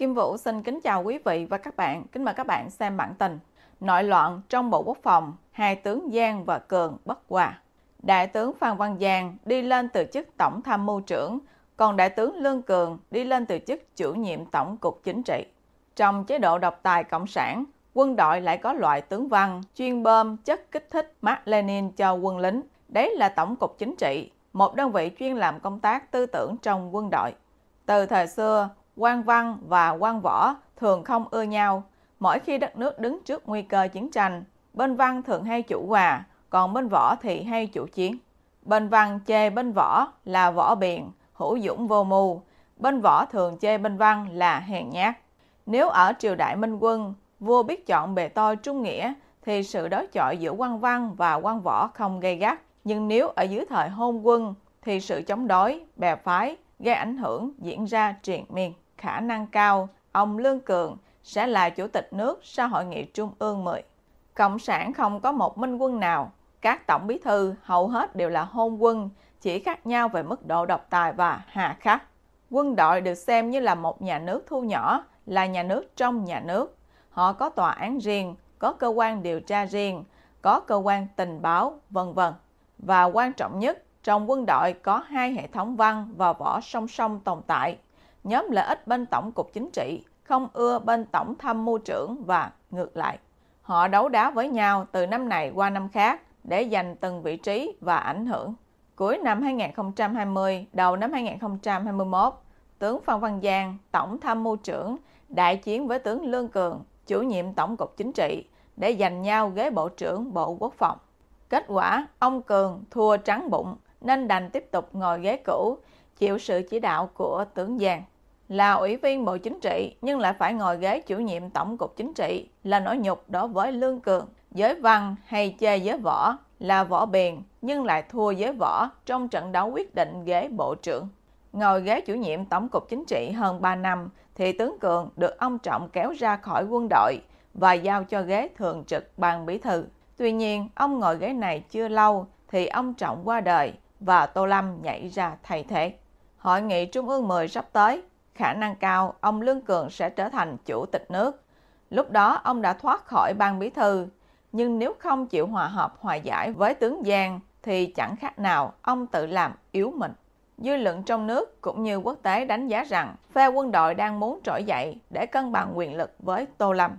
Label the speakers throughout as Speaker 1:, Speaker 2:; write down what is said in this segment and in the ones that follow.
Speaker 1: Kim Vũ xin kính chào quý vị và các bạn. Kính mời các bạn xem bản tin. Nội loạn trong Bộ Quốc phòng, hai tướng Giang và Cường bất hòa. Đại tướng Phan Văn Giang đi lên từ chức Tổng tham mưu trưởng, còn Đại tướng Lương Cường đi lên từ chức chủ nhiệm Tổng cục Chính trị. Trong chế độ độc tài Cộng sản, quân đội lại có loại tướng văn chuyên bơm chất kích thích Mark Lenin cho quân lính. Đấy là Tổng cục Chính trị, một đơn vị chuyên làm công tác tư tưởng trong quân đội. Từ thời xưa, quan văn và quan võ thường không ưa nhau. Mỗi khi đất nước đứng trước nguy cơ chiến tranh, bên văn thường hay chủ hòa, còn bên võ thì hay chủ chiến. Bên văn chê bên võ là võ biện, hữu dũng vô mưu. Bên võ thường chê bên văn là hèn nhát. Nếu ở triều đại Minh Quân, vua biết chọn bề tôi trung nghĩa, thì sự đối chọi giữa quan văn và quan võ không gây gắt. Nhưng nếu ở dưới thời hôn quân, thì sự chống đối, bè phái, gây ảnh hưởng diễn ra triền miên khả năng cao ông Lương Cường sẽ là chủ tịch nước sau hội nghị trung ương 10. Cộng sản không có một minh quân nào, các tổng bí thư hầu hết đều là hôn quân, chỉ khác nhau về mức độ độc tài và hà khắc. Quân đội được xem như là một nhà nước thu nhỏ, là nhà nước trong nhà nước. Họ có tòa án riêng, có cơ quan điều tra riêng, có cơ quan tình báo, vân vân. Và quan trọng nhất, trong quân đội có hai hệ thống văn và võ song song tồn tại nhóm lợi ích bên Tổng cục Chính trị không ưa bên Tổng tham mưu trưởng và ngược lại. Họ đấu đá với nhau từ năm này qua năm khác để giành từng vị trí và ảnh hưởng. Cuối năm 2020, đầu năm 2021, tướng Phan Văn Giang, Tổng tham mưu trưởng, đại chiến với tướng Lương Cường, chủ nhiệm Tổng cục Chính trị, để giành nhau ghế Bộ trưởng Bộ Quốc phòng. Kết quả, ông Cường thua trắng bụng nên đành tiếp tục ngồi ghế cũ chịu sự chỉ đạo của tướng Giang. Là ủy viên Bộ Chính trị nhưng lại phải ngồi ghế chủ nhiệm Tổng cục Chính trị là nỗi nhục đối với Lương Cường. Giới văn hay chê giới võ là võ biền nhưng lại thua giới võ trong trận đấu quyết định ghế bộ trưởng. Ngồi ghế chủ nhiệm Tổng cục Chính trị hơn 3 năm thì tướng Cường được ông Trọng kéo ra khỏi quân đội và giao cho ghế thường trực ban bí thư. Tuy nhiên, ông ngồi ghế này chưa lâu thì ông Trọng qua đời và Tô Lâm nhảy ra thay thế. Hội nghị Trung ương 10 sắp tới, khả năng cao ông Lương Cường sẽ trở thành chủ tịch nước. Lúc đó ông đã thoát khỏi ban bí thư, nhưng nếu không chịu hòa hợp hòa giải với tướng Giang thì chẳng khác nào ông tự làm yếu mình. Dư luận trong nước cũng như quốc tế đánh giá rằng phe quân đội đang muốn trỗi dậy để cân bằng quyền lực với Tô Lâm.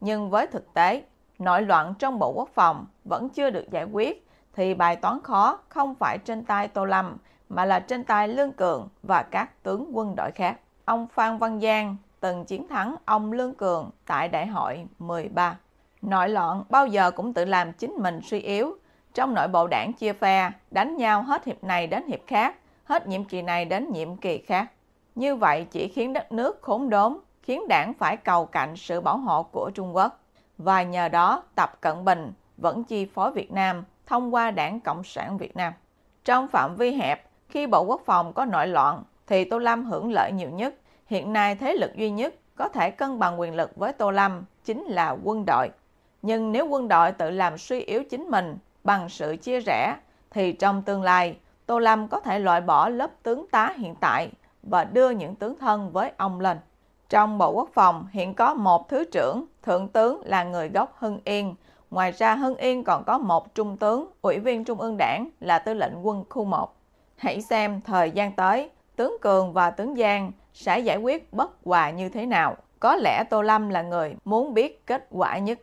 Speaker 1: Nhưng với thực tế, nội loạn trong Bộ Quốc phòng vẫn chưa được giải quyết thì bài toán khó không phải trên tay Tô Lâm mà là trên tay Lương Cường và các tướng quân đội khác. Ông Phan Văn Giang từng chiến thắng ông Lương Cường tại đại hội 13. Nội loạn bao giờ cũng tự làm chính mình suy yếu. Trong nội bộ đảng chia phe, đánh nhau hết hiệp này đến hiệp khác, hết nhiệm kỳ này đến nhiệm kỳ khác. Như vậy chỉ khiến đất nước khốn đốn, khiến đảng phải cầu cạnh sự bảo hộ của Trung Quốc. Và nhờ đó, Tập Cận Bình vẫn chi phối Việt Nam thông qua Đảng Cộng sản Việt Nam. Trong phạm vi hẹp, khi Bộ Quốc phòng có nội loạn thì Tô Lâm hưởng lợi nhiều nhất. Hiện nay thế lực duy nhất có thể cân bằng quyền lực với Tô Lâm chính là quân đội. Nhưng nếu quân đội tự làm suy yếu chính mình bằng sự chia rẽ thì trong tương lai Tô Lâm có thể loại bỏ lớp tướng tá hiện tại và đưa những tướng thân với ông lên. Trong Bộ Quốc phòng hiện có một Thứ trưởng, Thượng tướng là người gốc Hưng Yên, Ngoài ra Hưng Yên còn có một trung tướng, ủy viên trung ương đảng là tư lệnh quân khu 1. Hãy xem thời gian tới, tướng Cường và tướng Giang sẽ giải quyết bất hòa như thế nào. Có lẽ Tô Lâm là người muốn biết kết quả nhất.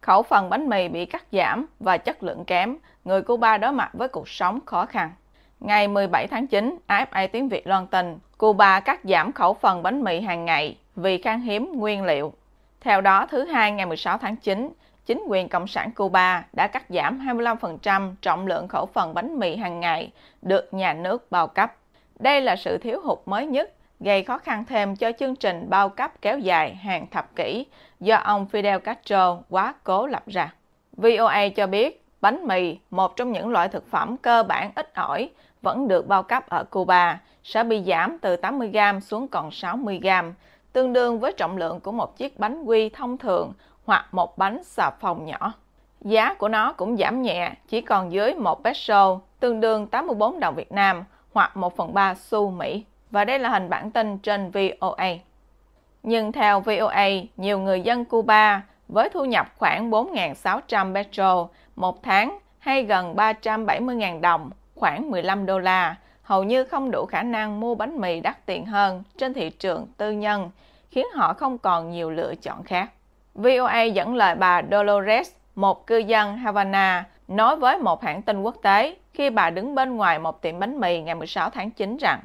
Speaker 1: Khẩu phần bánh mì bị cắt giảm và chất lượng kém, người Cuba đối mặt với cuộc sống khó khăn. Ngày 17 tháng 9, AFA tiếng Việt loan tin, Cuba cắt giảm khẩu phần bánh mì hàng ngày vì khan hiếm nguyên liệu. Theo đó, thứ hai ngày 16 tháng 9, chính quyền Cộng sản Cuba đã cắt giảm 25% trọng lượng khẩu phần bánh mì hàng ngày được nhà nước bao cấp. Đây là sự thiếu hụt mới nhất gây khó khăn thêm cho chương trình bao cấp kéo dài hàng thập kỷ do ông Fidel Castro quá cố lập ra. VOA cho biết, bánh mì, một trong những loại thực phẩm cơ bản ít ỏi vẫn được bao cấp ở Cuba, sẽ bị giảm từ 80g xuống còn 60g tương đương với trọng lượng của một chiếc bánh quy thông thường hoặc một bánh xà phòng nhỏ. Giá của nó cũng giảm nhẹ, chỉ còn dưới 1 peso, tương đương 84 đồng Việt Nam hoặc 1 phần 3 xu Mỹ. Và đây là hình bản tin trên VOA. Nhưng theo VOA, nhiều người dân Cuba với thu nhập khoảng 4.600 peso một tháng hay gần 370.000 đồng, khoảng 15 đô la, hầu như không đủ khả năng mua bánh mì đắt tiền hơn trên thị trường tư nhân, khiến họ không còn nhiều lựa chọn khác. VOA dẫn lời bà Dolores, một cư dân Havana, nói với một hãng tin quốc tế khi bà đứng bên ngoài một tiệm bánh mì ngày 16 tháng 9 rằng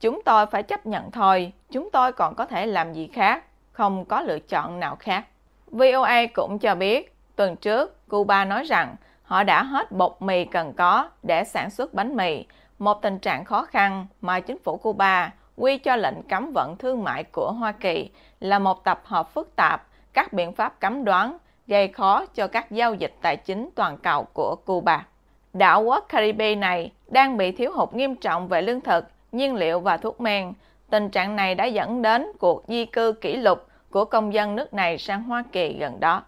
Speaker 1: Chúng tôi phải chấp nhận thôi, chúng tôi còn có thể làm gì khác, không có lựa chọn nào khác. VOA cũng cho biết, tuần trước, Cuba nói rằng họ đã hết bột mì cần có để sản xuất bánh mì một tình trạng khó khăn mà chính phủ Cuba quy cho lệnh cấm vận thương mại của Hoa Kỳ là một tập hợp phức tạp các biện pháp cấm đoán gây khó cho các giao dịch tài chính toàn cầu của Cuba. Đảo quốc Caribe này đang bị thiếu hụt nghiêm trọng về lương thực, nhiên liệu và thuốc men. Tình trạng này đã dẫn đến cuộc di cư kỷ lục của công dân nước này sang Hoa Kỳ gần đó.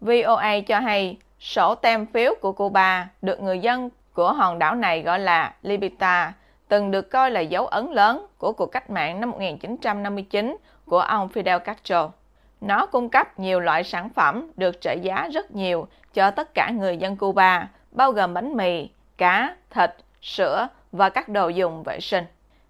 Speaker 1: VOA cho hay, sổ tem phiếu của Cuba được người dân của hòn đảo này gọi là Libita, từng được coi là dấu ấn lớn của cuộc cách mạng năm 1959 của ông Fidel Castro. Nó cung cấp nhiều loại sản phẩm được trợ giá rất nhiều cho tất cả người dân Cuba, bao gồm bánh mì, cá, thịt, sữa và các đồ dùng vệ sinh.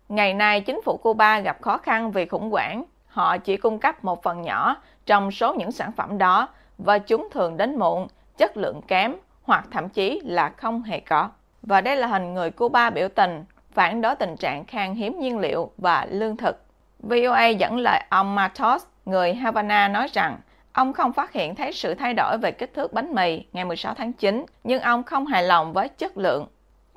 Speaker 1: Ngày nay, chính phủ Cuba gặp khó khăn vì khủng hoảng. Họ chỉ cung cấp một phần nhỏ trong số những sản phẩm đó và chúng thường đến muộn, chất lượng kém hoặc thậm chí là không hề có. Và đây là hình người Cuba biểu tình phản đối tình trạng khan hiếm nhiên liệu và lương thực. VOA dẫn lời ông Matos, người Havana nói rằng ông không phát hiện thấy sự thay đổi về kích thước bánh mì ngày 16 tháng 9, nhưng ông không hài lòng với chất lượng.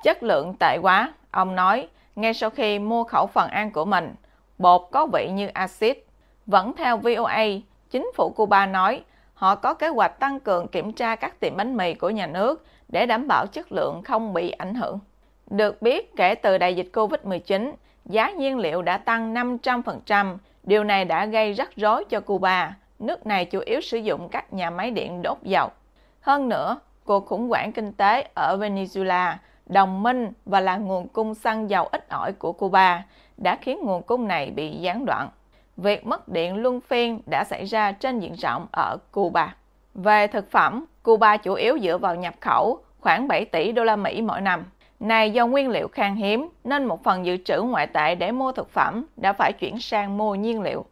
Speaker 1: Chất lượng tệ quá, ông nói, ngay sau khi mua khẩu phần ăn của mình, bột có vị như axit. Vẫn theo VOA, chính phủ Cuba nói họ có kế hoạch tăng cường kiểm tra các tiệm bánh mì của nhà nước để đảm bảo chất lượng không bị ảnh hưởng. Được biết, kể từ đại dịch COVID-19, giá nhiên liệu đã tăng 500%. Điều này đã gây rắc rối cho Cuba. Nước này chủ yếu sử dụng các nhà máy điện đốt dầu. Hơn nữa, cuộc khủng hoảng kinh tế ở Venezuela, đồng minh và là nguồn cung xăng dầu ít ỏi của Cuba đã khiến nguồn cung này bị gián đoạn việc mất điện luân phiên đã xảy ra trên diện rộng ở Cuba. Về thực phẩm, Cuba chủ yếu dựa vào nhập khẩu khoảng 7 tỷ đô la Mỹ mỗi năm. Này do nguyên liệu khan hiếm nên một phần dự trữ ngoại tệ để mua thực phẩm đã phải chuyển sang mua nhiên liệu.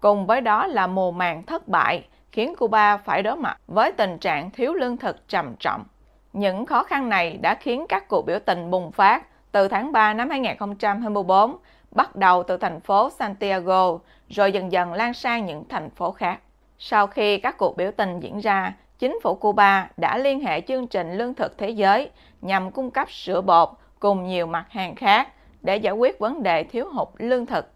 Speaker 1: Cùng với đó là mùa màng thất bại khiến Cuba phải đối mặt với tình trạng thiếu lương thực trầm trọng. Những khó khăn này đã khiến các cuộc biểu tình bùng phát từ tháng 3 năm 2024 bắt đầu từ thành phố Santiago rồi dần dần lan sang những thành phố khác. Sau khi các cuộc biểu tình diễn ra, chính phủ Cuba đã liên hệ chương trình lương thực thế giới nhằm cung cấp sữa bột cùng nhiều mặt hàng khác để giải quyết vấn đề thiếu hụt lương thực.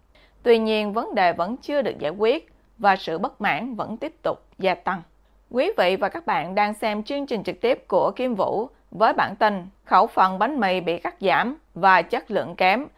Speaker 1: Tuy nhiên, vấn đề vẫn chưa được giải quyết và sự bất mãn vẫn tiếp tục gia tăng. Quý vị và các bạn đang xem chương trình trực tiếp của Kim Vũ với bản tin khẩu phần bánh mì bị cắt giảm và chất lượng kém –